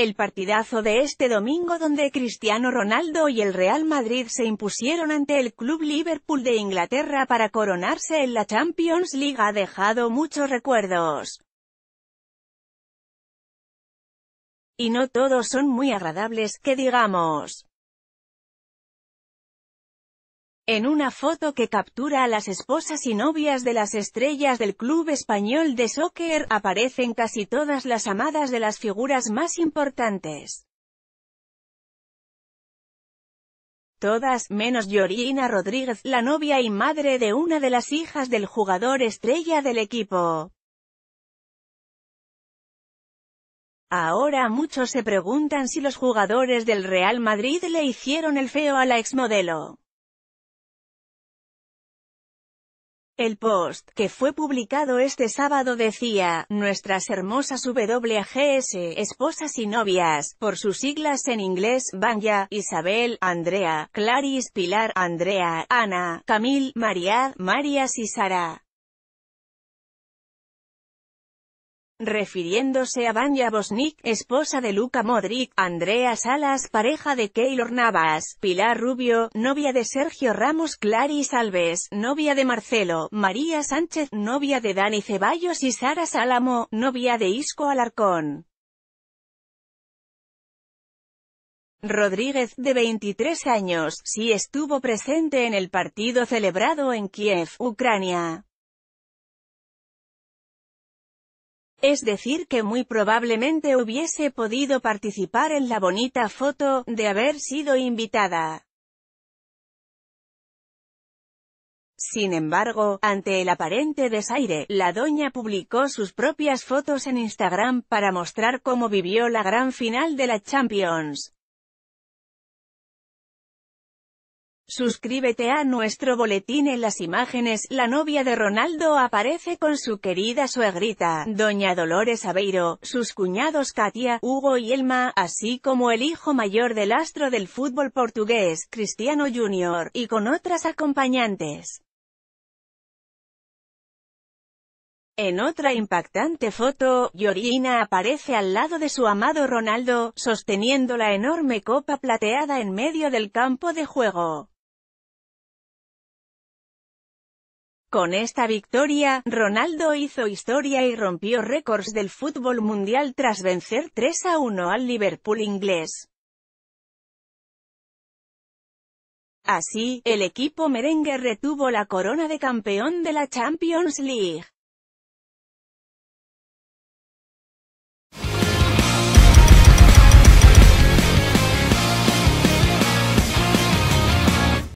El partidazo de este domingo donde Cristiano Ronaldo y el Real Madrid se impusieron ante el club Liverpool de Inglaterra para coronarse en la Champions League ha dejado muchos recuerdos. Y no todos son muy agradables, que digamos en una foto que captura a las esposas y novias de las estrellas del club español de soccer, aparecen casi todas las amadas de las figuras más importantes. Todas, menos Llorina Rodríguez, la novia y madre de una de las hijas del jugador estrella del equipo. Ahora muchos se preguntan si los jugadores del Real Madrid le hicieron el feo a la exmodelo. El post, que fue publicado este sábado decía, Nuestras hermosas WGS, esposas y novias, por sus siglas en inglés, Vanya, Isabel, Andrea, Clarice, Pilar, Andrea, Ana, Camil, María, Marias y Sara. refiriéndose a Vanya Bosnik, esposa de Luka Modric, Andrea Salas, pareja de Keylor Navas, Pilar Rubio, novia de Sergio Ramos, Claris Alves, novia de Marcelo, María Sánchez, novia de Dani Ceballos y Sara Salamo, novia de Isco Alarcón. Rodríguez, de 23 años, sí estuvo presente en el partido celebrado en Kiev, Ucrania. Es decir que muy probablemente hubiese podido participar en la bonita foto, de haber sido invitada. Sin embargo, ante el aparente desaire, la doña publicó sus propias fotos en Instagram para mostrar cómo vivió la gran final de la Champions. Suscríbete a nuestro boletín en las imágenes, la novia de Ronaldo aparece con su querida suegrita, doña Dolores Aveiro, sus cuñados Katia, Hugo y Elma, así como el hijo mayor del astro del fútbol portugués, Cristiano Jr., y con otras acompañantes. En otra impactante foto, Yorina aparece al lado de su amado Ronaldo, sosteniendo la enorme copa plateada en medio del campo de juego. Con esta victoria, Ronaldo hizo historia y rompió récords del fútbol mundial tras vencer 3 a 1 al Liverpool inglés. Así, el equipo merengue retuvo la corona de campeón de la Champions League.